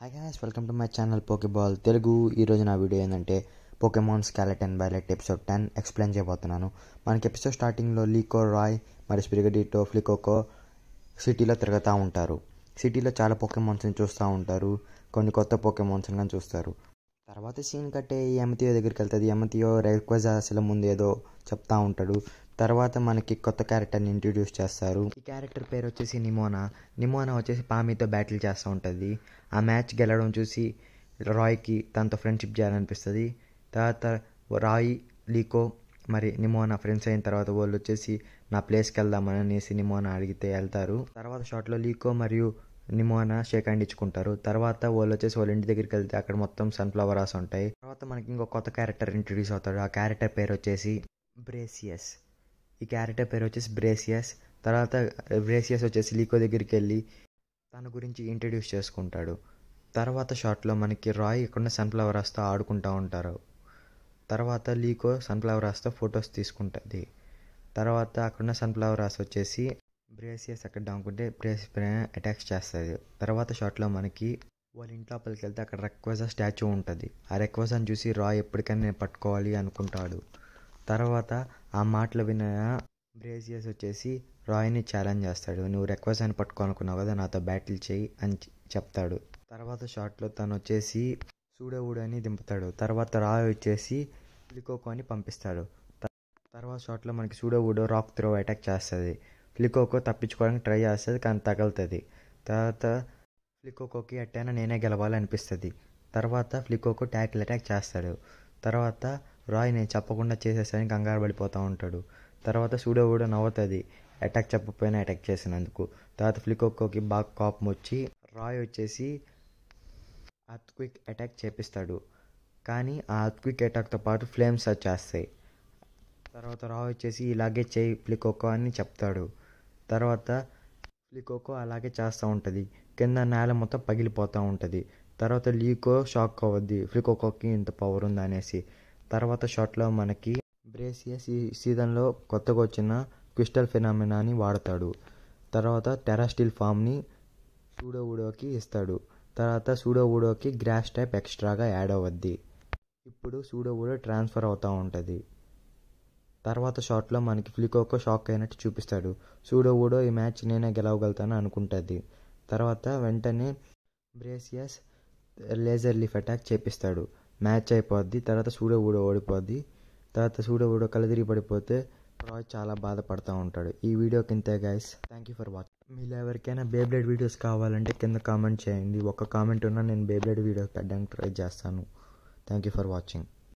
hi guys welcome to my channel Pokeball Telugu ఈరోజు నా video ఏంటంటే పోకెమాన్ అండ్ బైలెట్ ఎపిసోడ్ టెన్ ఎక్స్ప్లెయిన్ చేయబోతున్నాను మనకి ఎపిసోడ్ స్టార్టింగ్లో లీకో రాయ్ మరి స్పిరిగడిటో ఫ్లికోకో సిటీలో తిరుగుతూ ఉంటారు సిటీలో చాలా పోకెమాన్స్ని చూస్తూ ఉంటారు కొన్ని కొత్త పోకెమాన్స్ని చూస్తారు తర్వాత సీన్ కట్టే ఎమతియో దగ్గరికి వెళ్తుంది ఎమతియో రెక్వెస్ట్ అసలు ముందు ఏదో చెప్తా ఉంటాడు తర్వాత మనకి కొత్త క్యారెక్టర్ని ఇంట్రడ్యూస్ చేస్తారు ఈ క్యారెక్టర్ పేరు వచ్చేసి నిమోనా నిమోనా వచ్చేసి పామితో బ్యాటిల్ చేస్తూ ఉంటుంది ఆ మ్యాచ్ గెలవడం చూసి రాయ్కి తనతో ఫ్రెండ్షిప్ చేయాలనిపిస్తుంది తర్వాత రాయ్ లీకో మరి నిమోనా ఫ్రెండ్స్ అయిన తర్వాత వాళ్ళు వచ్చేసి నా ప్లేస్కి వెళ్దామని అనేసి నిమోనా అడిగితే వెళ్తారు తర్వాత షాట్లో లీకో మరియు నిమోనా షేక్ హ్యాండ్ ఇచ్చుకుంటారు తర్వాత వాళ్ళు వచ్చేసి వాళ్ళ ఇంటి దగ్గరికి వెళ్తే అక్కడ మొత్తం సన్ఫ్లవర్ ఆస్ ఉంటాయి తర్వాత మనకి ఇంకో కొత్త క్యారెక్టర్ ఇంట్రడ్యూస్ అవుతాడు ఆ క్యారెక్టర్ పేరు వచ్చేసి బ్రేసియస్ ఈ క్యారెక్టర్ పేరు వచ్చేసి బ్రేసియస్ తర్వాత బ్రేసియస్ వచ్చేసి లీకో దగ్గరికి వెళ్ళి తన గురించి ఇంట్రడ్యూస్ చేసుకుంటాడు తర్వాత షాట్లో మనకి రాయ్ ఇక్కడ సన్ఫ్లవర్ రాస్తా ఆడుకుంటూ ఉంటారు తర్వాత లీకో సన్ఫ్లవర్ రాస్తా ఫొటోస్ తీసుకుంటుంది తర్వాత అక్కడున్న సన్ఫ్లవర్ రాసి వచ్చేసి బ్రేసియస్ అక్కడ డాముకుంటే బ్రేసియస్ పైన అటాక్స్ చేస్తుంది తర్వాత షార్ట్లో మనకి వాళ్ళ ఇంట్లోపలికి వెళ్తే అక్కడ రెక్వజా స్టాచ్యూ ఉంటుంది ఆ రెక్వజాని చూసి రాయ్ ఎప్పటికైనా నేను పట్టుకోవాలి అనుకుంటాడు తర్వాత ఆ మాటలు విన్న బ్రేజియస్ వచ్చేసి రాయ్ని ఛాలెంజ్ చేస్తాడు నువ్వు రిక్వెస్ట్ అని పట్టుకోనుకున్నావు కదా నాతో బ్యాటిల్ చేయి అని చెప్తాడు తర్వాత షార్ట్లో తను వచ్చేసి సూడవుడు అని దింపుతాడు తర్వాత రాయ్ వచ్చేసి ఫ్లికోకో అని పంపిస్తాడు తర్వాత షార్ట్లో మనకి సూడవుడు రాక్ త్రో అటాక్ చేస్తుంది ఫ్లికోకో తప్పించుకోవడానికి ట్రై చేస్తుంది కానీ తగులుతుంది తర్వాత ఫ్లికోకోకి అట్టైనా నేనే గెలవాలి అనిపిస్తుంది తర్వాత ఫ్లికోకో ట్యాకిల్ అటాక్ చేస్తాడు తర్వాత రాయ్ నేను చెప్పకుండా చేసేసరికి కంగారు పడిపోతూ ఉంటాడు తర్వాత సూడో కూడా నవ్వుతుంది అటాక్ చెప్పకపోయినా అటాక్ చేసినందుకు తర్వాత ఫ్లికోక్కోకి బాగా కాపం వచ్చి రాయ్ వచ్చేసి అర్త్ క్విక్ అటాక్ చేపిస్తాడు కానీ ఆ అర్త్ క్విక్ అటాక్తో పాటు ఫ్లేమ్స్ వచ్చేస్తాయి తర్వాత రాయ్ వచ్చేసి ఇలాగే చేయి ఫ్లికోకో అని చెప్తాడు తర్వాత ఫ్లికోకో అలాగే చేస్తూ ఉంటుంది కింద నేల మొత్తం పగిలిపోతూ ఉంటుంది తర్వాత లీకో షాక్ అవ్వద్ది ఫ్లికోకోకి ఇంత పవర్ ఉందనేసి తర్వాత షాట్లో మనకి బ్రేసియస్ ఈ సీజన్లో కొత్తగా వచ్చిన క్రిస్టల్ ఫినామినాని వాడతాడు తర్వాత టెరాస్టిల్ ఫామ్ని సూడో ఊడోకి ఇస్తాడు తర్వాత సూడో ఊడోకి గ్రాస్ టైప్ ఎక్స్ట్రాగా యాడ్ అవ్వద్ది ఇప్పుడు సూడో ఊడో ట్రాన్స్ఫర్ అవుతూ ఉంటుంది తర్వాత షాట్లో మనకి ఫ్లికోకో షాక్ అయినట్టు చూపిస్తాడు సూడో ఊడో ఈ మ్యాచ్ నేనే గెలవగలుగుతాను అనుకుంటుంది తర్వాత వెంటనే బ్రేసియస్ లేజర్ లీఫ్ అటాక్ చేపిస్తాడు మ్యాచ్ అయిపోద్ది తర్వాత సూడో కూడా ఓడిపోద్ది తర్వాత సూడో కూడా కలదిరి పడిపోతే రాయ్ చాలా బాధపడుతూ ఉంటాడు ఈ వీడియోకి ఇంతే guys thank you for watch మీలో ఎవరికైనా బేబ్లెడ్ వీడియోస్ కావాలంటే కింద కామెంట్ చేయండి ఒక కామెంట్ ఉన్నా నేను బేబ్లెడ్ వీడియోస్ పెట్టడానికి ట్రై చేస్తాను థ్యాంక్ యూ ఫర్ వాచింగ్